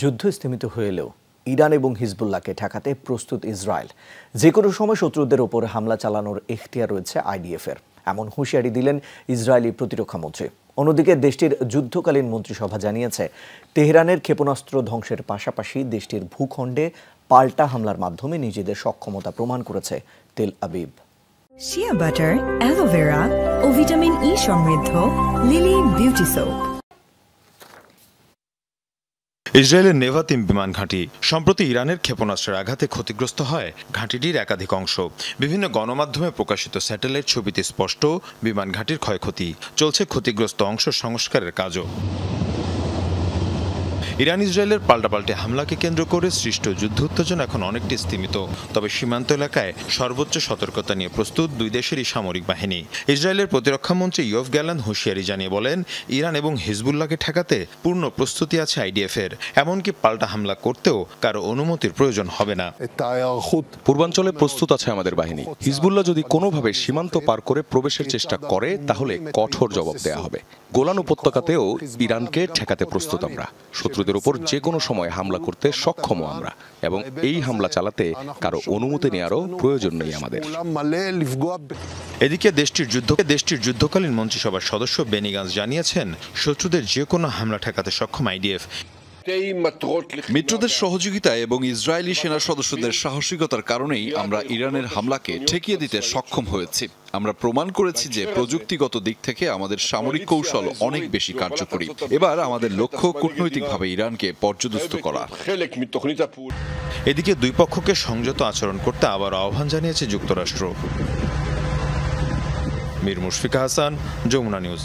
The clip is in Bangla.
যুদ্ধ স্থিমিত হয়েলেও ইরান এবং হিজবুল্লাহকে ঠেকাতে প্রস্তুত ইসরায়েল যে কোনো সময় শত্রুদের ওপর হামলা চালানোর এখতিয়ার রয়েছে আইডিএফের এমন হুঁশিয়ারি দিলেন ইসরায়েলি প্রতিরক্ষা মন্ত্রী অন্যদিকে দেশটির যুদ্ধকালীন মন্ত্রিসভা জানিয়েছে তেহরানের ক্ষেপণাস্ত্র ধ্বংসের পাশাপাশি দেশটির ভূখণ্ডে পাল্টা হামলার মাধ্যমে নিজেদের সক্ষমতা প্রমাণ করেছে Tel Aviv shea butter aloe vera ও ভিটামিন ই e সমৃদ্ধ লিলি বিউটি সোপ ইসরায়েলের নেভাতিম বিমান ঘাঁটি সম্প্রতি ইরানের ক্ষেপণাস্ত্রের আঘাতে ক্ষতিগ্রস্ত হয় ঘাঁটিটির একাধিক অংশ বিভিন্ন গণমাধ্যমে প্রকাশিত স্যাটেলাইট ছবিতে স্পষ্ট বিমান ঘাঁটির ক্ষয়ক্ষতি চলছে ক্ষতিগ্রস্ত অংশ সংস্কারের কাজও ইরান ইসরায়েলের পাল্টাপাল্টি হামলাকে কেন্দ্র করে সৃষ্ট যুদ্ধ উত্তেজনা এখন অনেকটি স্থিমিত তবে সীমান্ত এলাকায় সর্বোচ্চ সতর্কতা নিয়ে প্রস্তুত দুই দেশেরই সামরিক বাহিনী ইসরায়েলের প্রতিরক্ষামন্ত্রী ইয়ফ গ্যালান হুঁশিয়ারি জানিয়ে বলেন ইরান এবং হিজবুল্লাহকে ঠেকাতে পূর্ণ প্রস্তুতি আছে আইডিএফ এর এমনকি পাল্টা হামলা করতেও কারো অনুমতির প্রয়োজন হবে না পূর্বাঞ্চলে প্রস্তুত আছে আমাদের বাহিনী হিজবুল্লাহ যদি কোনোভাবে সীমান্ত পার করে প্রবেশের চেষ্টা করে তাহলে কঠোর জবাব দেয়া হবে গোলান উপত্যকাতেও ইরানকে ঠেকাতে প্রস্তুত আমরা শত্রু নিহতদের উপর যে কোনো সময় হামলা করতে সক্ষম আমরা এবং এই হামলা চালাতে কারো অনুমতি নেওয়ারও প্রয়োজন নেই আমাদের এদিকে দেশটির যুদ্ধ দেশটির যুদ্ধকালীন মন্ত্রিসভার সদস্য বেনিগাঞ্জ জানিয়েছেন শত্রুদের যে কোনো হামলা ঠেকাতে সক্ষম আইডিএফ মিত্রদের সহযোগিতায় এবং ইসরায়েলি সেনা সদস্যদের সাহসিকতার কারণেই আমরা ইরানের হামলাকে ঠেকিয়ে দিতে সক্ষম হয়েছি আমরা প্রমাণ করেছি যে প্রযুক্তিগত দিক থেকে আমাদের সামরিক কৌশল অনেক বেশি কার্যকরী এবার আমাদের লক্ষ্য কূটনৈতিকভাবে ইরানকে পর্যদস্ত করা এদিকে দুই পক্ষকে সংযত আচরণ করতে আবার আহ্বান জানিয়েছে যুক্তরাষ্ট্র মির মুশফিকা হাসান যমুনা নিউজ